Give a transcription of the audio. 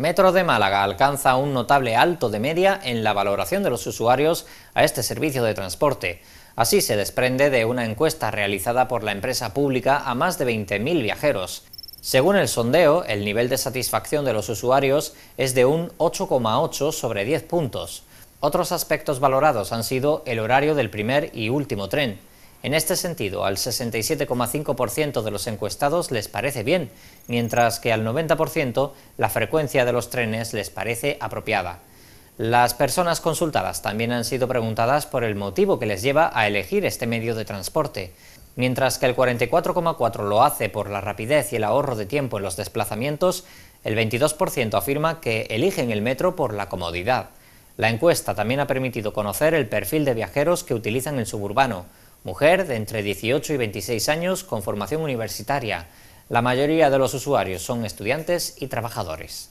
Metro de Málaga alcanza un notable alto de media en la valoración de los usuarios a este servicio de transporte. Así se desprende de una encuesta realizada por la empresa pública a más de 20.000 viajeros. Según el sondeo, el nivel de satisfacción de los usuarios es de un 8,8 sobre 10 puntos. Otros aspectos valorados han sido el horario del primer y último tren, en este sentido, al 67,5% de los encuestados les parece bien, mientras que al 90% la frecuencia de los trenes les parece apropiada. Las personas consultadas también han sido preguntadas por el motivo que les lleva a elegir este medio de transporte. Mientras que el 44,4% lo hace por la rapidez y el ahorro de tiempo en los desplazamientos, el 22% afirma que eligen el metro por la comodidad. La encuesta también ha permitido conocer el perfil de viajeros que utilizan el suburbano, mujer de entre 18 y 26 años con formación universitaria. La mayoría de los usuarios son estudiantes y trabajadores.